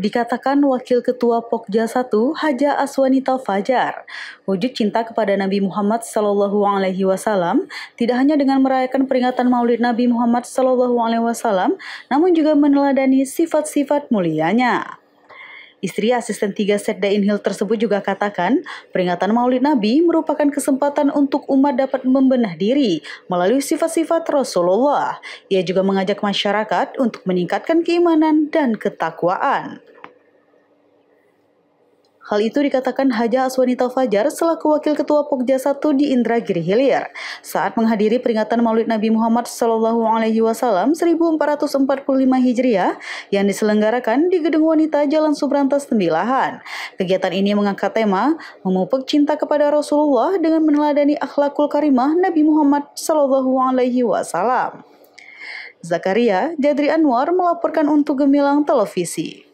Dikatakan Wakil Ketua Pokja satu Haja Aswanita Fajar, wujud cinta kepada Nabi Muhammad saw tidak hanya dengan merayakan peringatan Maulid Nabi Muhammad saw namun juga meneladani sifat-sifat mulianya. Istri asisten Tiga Setda Inhil tersebut juga katakan, peringatan maulid Nabi merupakan kesempatan untuk umat dapat membenah diri melalui sifat-sifat Rasulullah. Ia juga mengajak masyarakat untuk meningkatkan keimanan dan ketakwaan. Hal itu dikatakan Haja Aswanita Fajar selaku Wakil Ketua Pokja 1 di Indragiri Hilir saat menghadiri peringatan Maulid Nabi Muhammad Shallallahu Alaihi Wasallam 1445 Hijriah yang diselenggarakan di Gedung Wanita Jalan Subrantas Tembilahan. Kegiatan ini mengangkat tema memupuk cinta kepada Rasulullah dengan meneladani akhlakul karimah Nabi Muhammad Shallallahu Alaihi Wasallam. Zakaria Jadri Anwar melaporkan untuk Gemilang Televisi.